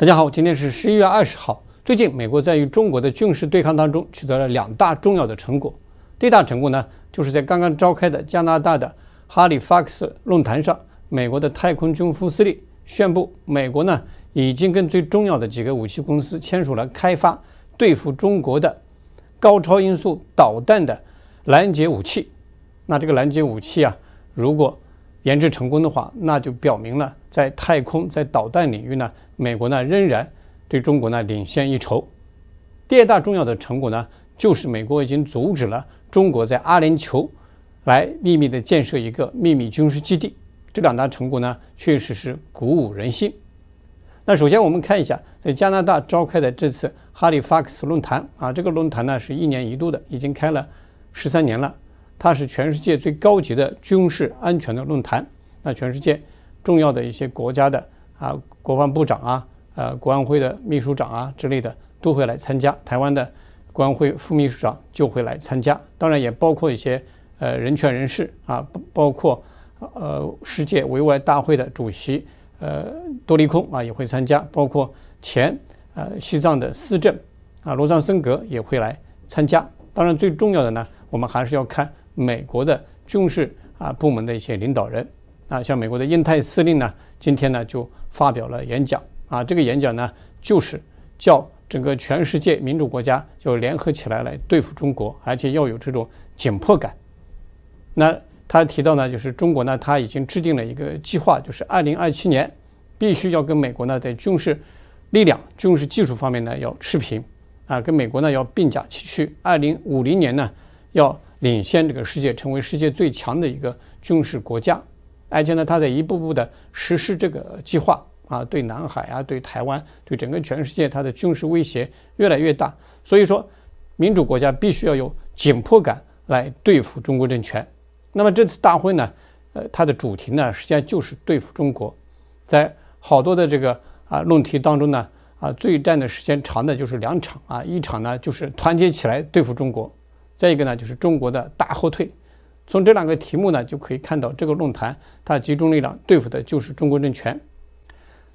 大家好，今天是十一月二十号。最近，美国在与中国的军事对抗当中取得了两大重要的成果。第一大成果呢，就是在刚刚召开的加拿大的哈利·法克斯论坛上，美国的太空军副司令宣布，美国呢已经跟最重要的几个武器公司签署了开发对付中国的高超音速导弹的拦截武器。那这个拦截武器啊，如果研制成功的话，那就表明了在太空、在导弹领域呢，美国呢仍然对中国呢领先一筹。第二大重要的成果呢，就是美国已经阻止了中国在阿联酋来秘密的建设一个秘密军事基地。这两大成果呢，确实是鼓舞人心。那首先我们看一下，在加拿大召开的这次哈利法克斯论坛啊，这个论坛呢是一年一度的，已经开了十三年了。它是全世界最高级的军事安全的论坛，那全世界重要的一些国家的啊国防部长啊、呃国安会的秘书长啊之类的都会来参加，台湾的国安会副秘书长就会来参加，当然也包括一些呃人权人士啊，包括呃世界维外大会的主席呃多利空啊也会参加，包括前呃西藏的司政啊罗桑森格也会来参加，当然最重要的呢，我们还是要看。美国的军事啊部门的一些领导人啊，像美国的印太司令呢，今天呢就发表了演讲啊。这个演讲呢，就是叫整个全世界民主国家要联合起来来对付中国，而且要有这种紧迫感。那他提到呢，就是中国呢，他已经制定了一个计划，就是二零二七年必须要跟美国呢在军事力量、军事技术方面呢要持平啊，跟美国呢要并驾齐驱。二零五零年呢要。领先这个世界，成为世界最强的一个军事国家，而且呢，他在一步步的实施这个计划啊，对南海啊，对台湾，对整个全世界，他的军事威胁越来越大。所以说，民主国家必须要有紧迫感来对付中国政权。那么这次大会呢，呃，它的主题呢，实际上就是对付中国。在好多的这个啊论题当中呢，啊，最占的时间长的就是两场啊，一场呢就是团结起来对付中国。再一个呢，就是中国的大后退。从这两个题目呢，就可以看到这个论坛它集中力量对付的就是中国政权。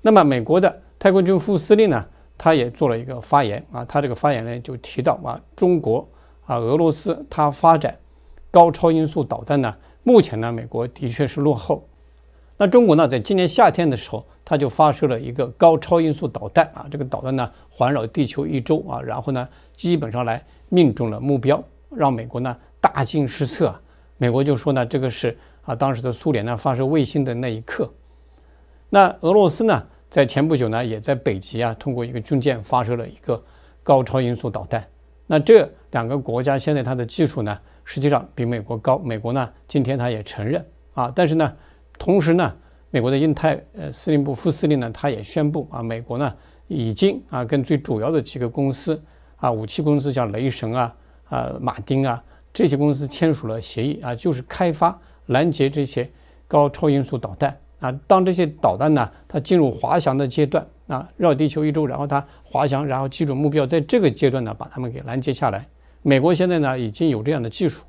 那么美国的太空军副司令呢，他也做了一个发言啊，他这个发言呢就提到啊，中国啊，俄罗斯它发展高超音速导弹呢，目前呢美国的确是落后。那中国呢，在今年夏天的时候，他就发射了一个高超音速导弹啊，这个导弹呢环绕地球一周啊，然后呢基本上来命中了目标。让美国呢大惊失色，美国就说呢，这个是啊，当时的苏联呢发射卫星的那一刻。那俄罗斯呢，在前不久呢，也在北极啊，通过一个军舰发射了一个高超音速导弹。那这两个国家现在它的技术呢，实际上比美国高。美国呢，今天他也承认啊，但是呢，同时呢，美国的印太呃司令部副司令呢，他也宣布啊，美国呢已经啊，跟最主要的几个公司啊，武器公司，像雷神啊。呃，马丁啊，这些公司签署了协议啊，就是开发拦截这些高超音速导弹啊。当这些导弹呢，它进入滑翔的阶段啊，绕地球一周，然后它滑翔，然后基准目标，在这个阶段呢，把它们给拦截下来。美国现在呢，已经有这样的技术，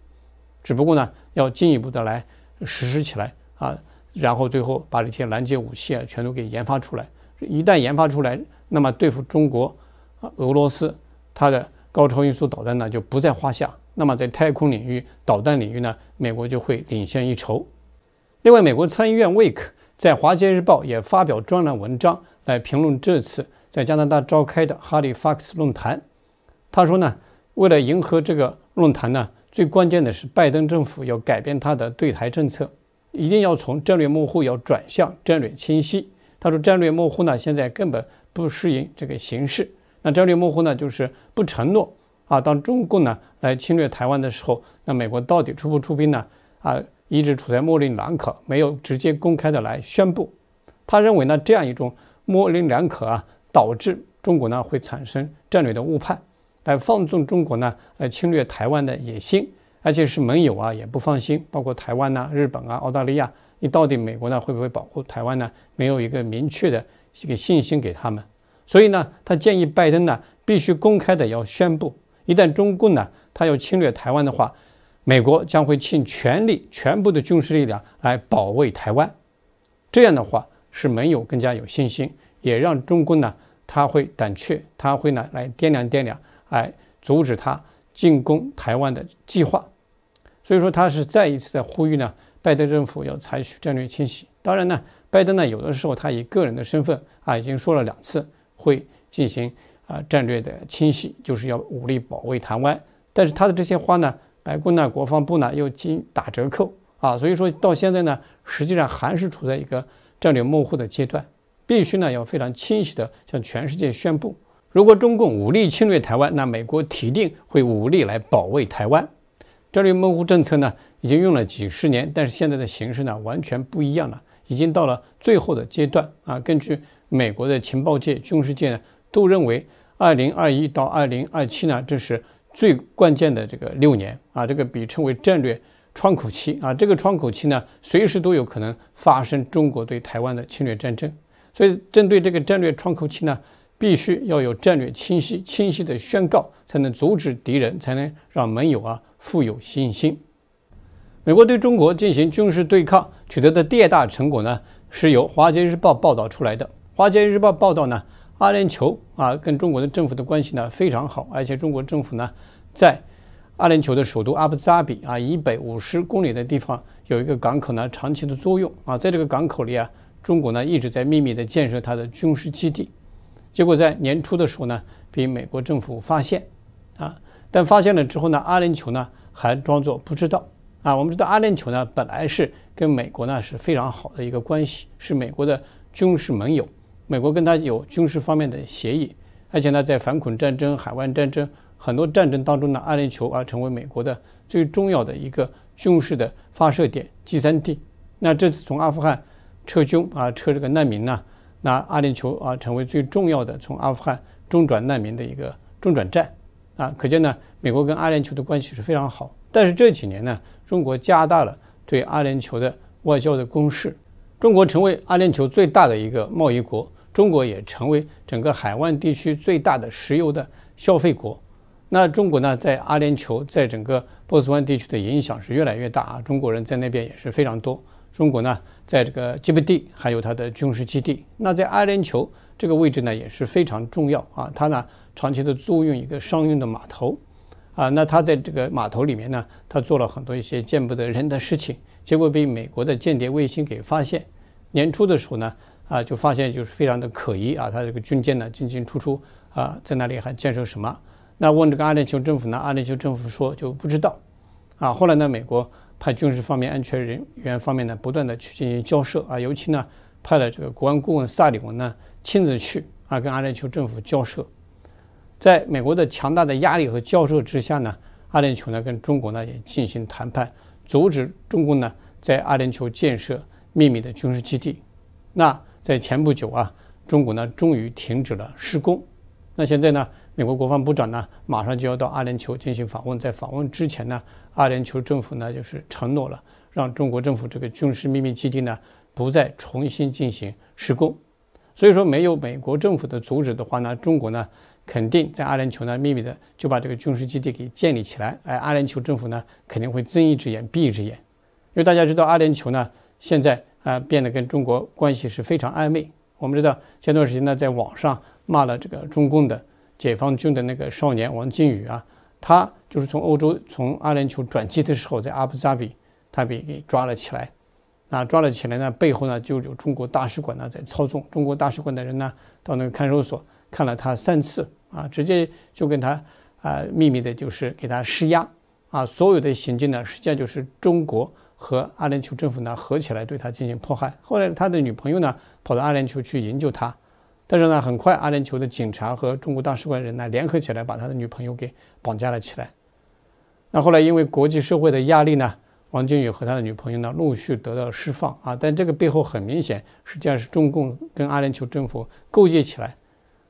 只不过呢，要进一步的来实施起来啊，然后最后把这些拦截武器啊，全都给研发出来。一旦研发出来，那么对付中国啊、俄罗斯，它的。高超音速导弹呢就不在话下。那么在太空领域、导弹领域呢，美国就会领先一筹。另外，美国参议院威克在《华尔街日报》也发表专栏文章来评论这次在加拿大召开的哈利福克斯论坛。他说呢，为了迎合这个论坛呢，最关键的是拜登政府要改变他的对台政策，一定要从战略模糊要转向战略清晰。他说，战略模糊呢，现在根本不适应这个形势。那战略模糊呢，就是不承诺啊，当中共呢来侵略台湾的时候，那美国到底出不出兵呢？啊，一直处在模棱两可，没有直接公开的来宣布。他认为呢，这样一种模棱两可啊，导致中国呢会产生战略的误判，来放纵中国呢来侵略台湾的野心，而且是盟友啊也不放心，包括台湾呐、日本啊、澳大利亚，你到底美国呢会不会保护台湾呢？没有一个明确的一个信心给他们。所以呢，他建议拜登呢必须公开的要宣布，一旦中共呢他要侵略台湾的话，美国将会倾全力、全部的军事力量来保卫台湾。这样的话是盟友更加有信心，也让中共呢他会胆怯，他会呢来掂量掂量，来阻止他进攻台湾的计划。所以说，他是再一次的呼吁呢，拜登政府要采取战略清洗。当然呢，拜登呢有的时候他以个人的身份啊，已经说了两次。会进行啊战略的清洗，就是要武力保卫台湾。但是他的这些话呢，白宫呢、国防部呢又经打折扣啊，所以说到现在呢，实际上还是处在一个战略模糊的阶段，必须呢要非常清晰的向全世界宣布：如果中共武力侵略台湾，那美国铁定会武力来保卫台湾。战略模糊政策呢，已经用了几十年，但是现在的形势呢，完全不一样了。已经到了最后的阶段啊！根据美国的情报界、军事界呢，都认为二零二一到二零二七呢，这是最关键的这个六年啊，这个被称为战略窗口期啊。这个窗口期呢，随时都有可能发生中国对台湾的侵略战争。所以，针对这个战略窗口期呢，必须要有战略清晰、清晰的宣告，才能阻止敌人，才能让盟友啊富有信心。美国对中国进行军事对抗取得的第二大成果呢，是由《华尔街日报》报道出来的。《华尔街日报》报道呢，阿联酋啊跟中国的政府的关系呢非常好，而且中国政府呢在阿联酋的首都阿布扎比啊以北五十公里的地方有一个港口呢，长期的作用啊，在这个港口里啊，中国呢一直在秘密的建设它的军事基地。结果在年初的时候呢，被美国政府发现，啊，但发现了之后呢，阿联酋呢还装作不知道。啊，我们知道阿联酋呢，本来是跟美国呢是非常好的一个关系，是美国的军事盟友，美国跟他有军事方面的协议，而且呢，在反恐战争、海湾战争很多战争当中呢，阿联酋啊成为美国的最重要的一个军事的发射点、集散地。那这次从阿富汗撤军啊，撤这个难民呢，那阿联酋啊成为最重要的从阿富汗中转难民的一个中转站啊，可见呢，美国跟阿联酋的关系是非常好。但是这几年呢，中国加大了对阿联酋的外交的攻势，中国成为阿联酋最大的一个贸易国，中国也成为整个海湾地区最大的石油的消费国。那中国呢，在阿联酋，在整个波斯湾地区的影响是越来越大啊。中国人在那边也是非常多。中国呢，在这个吉布地，还有它的军事基地，那在阿联酋这个位置呢，也是非常重要啊。它呢，长期的租用一个商用的码头。啊，那他在这个码头里面呢，他做了很多一些见不得人的事情，结果被美国的间谍卫星给发现。年初的时候呢，啊，就发现就是非常的可疑啊，他这个军舰呢进进出出啊，在那里还建设什么？那问这个阿联酋政府呢，阿联酋政府说就不知道。啊，后来呢，美国派军事方面、安全人员方面呢，不断的去进行交涉啊，尤其呢，派了这个国安顾问萨里文呢，亲自去啊，跟阿联酋政府交涉。在美国的强大的压力和交涉之下呢，阿联酋呢跟中国呢也进行谈判，阻止中共呢在阿联酋建设秘密的军事基地。那在前不久啊，中国呢终于停止了施工。那现在呢，美国国防部长呢马上就要到阿联酋进行访问，在访问之前呢，阿联酋政府呢就是承诺了，让中国政府这个军事秘密基地呢不再重新进行施工。所以说，没有美国政府的阻止的话呢，中国呢。肯定在阿联酋呢，秘密的就把这个军事基地给建立起来。哎，阿联酋政府呢肯定会睁一只眼闭一只眼，因为大家知道阿联酋呢现在啊变得跟中国关系是非常暧昧。我们知道前段时间呢，在网上骂了这个中共的解放军的那个少年王靖宇啊，他就是从欧洲从阿联酋转机的时候，在阿布扎比他被给抓了起来，啊，抓了起来呢，背后呢就有中国大使馆呢在操纵。中国大使馆的人呢到那个看守所看了他三次。啊，直接就跟他，啊秘密的就是给他施压，啊，所有的行径呢，实际上就是中国和阿联酋政府呢合起来对他进行迫害。后来他的女朋友呢跑到阿联酋去营救他，但是呢，很快阿联酋的警察和中国大使馆人呢联合起来把他的女朋友给绑架了起来。那后来因为国际社会的压力呢，王靖宇和他的女朋友呢陆续得到释放啊，但这个背后很明显，实际上是中共跟阿联酋政府勾结起来。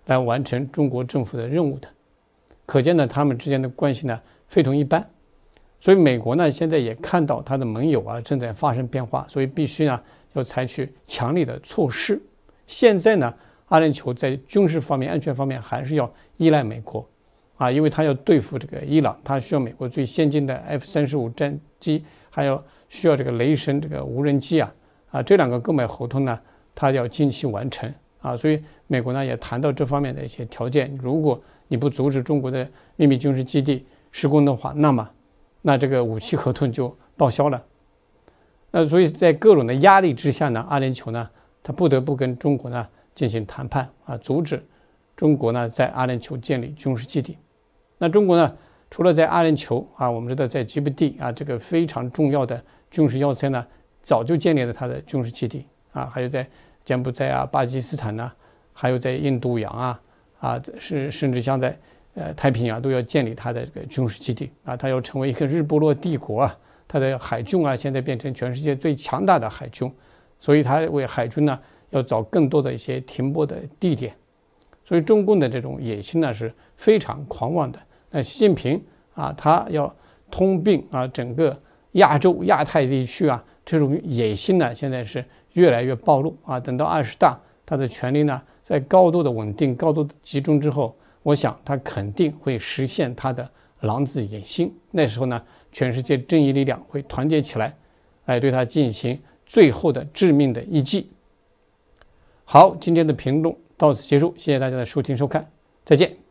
来完成中国政府的任务的，可见呢，他们之间的关系呢非同一般。所以美国呢现在也看到他的盟友啊正在发生变化，所以必须呢要采取强力的措施。现在呢，阿联酋在军事方面、安全方面还是要依赖美国啊，因为他要对付这个伊朗，他需要美国最先进的 F 三十五战机，还要需要这个雷神这个无人机啊啊，这两个购买合同呢，他要近期完成。啊，所以美国呢也谈到这方面的一些条件，如果你不阻止中国的秘密军事基地施工的话，那么，那这个武器合同就报销了。那所以在各种的压力之下呢，阿联酋呢，他不得不跟中国呢进行谈判啊，阻止中国呢在阿联酋建立军事基地。那中国呢，除了在阿联酋啊，我们知道在吉布地啊这个非常重要的军事要塞呢，早就建立了它的军事基地啊，还有在。柬埔寨啊，巴基斯坦呐，还有在印度洋啊，啊，是甚至像在呃太平洋都要建立它的这个军事基地啊，它要成为一个日不落帝国啊，它的海军啊现在变成全世界最强大的海军，所以他为海军呢要找更多的一些停泊的地点，所以中共的这种野心呢是非常狂妄的。那习近平啊，他要通并啊整个亚洲、亚太地区啊。这种野心呢，现在是越来越暴露啊！等到二十大，他的权力呢，在高度的稳定、高度的集中之后，我想他肯定会实现他的狼子野心。那时候呢，全世界正义力量会团结起来，来对他进行最后的致命的一击。好，今天的评论到此结束，谢谢大家的收听收看，再见。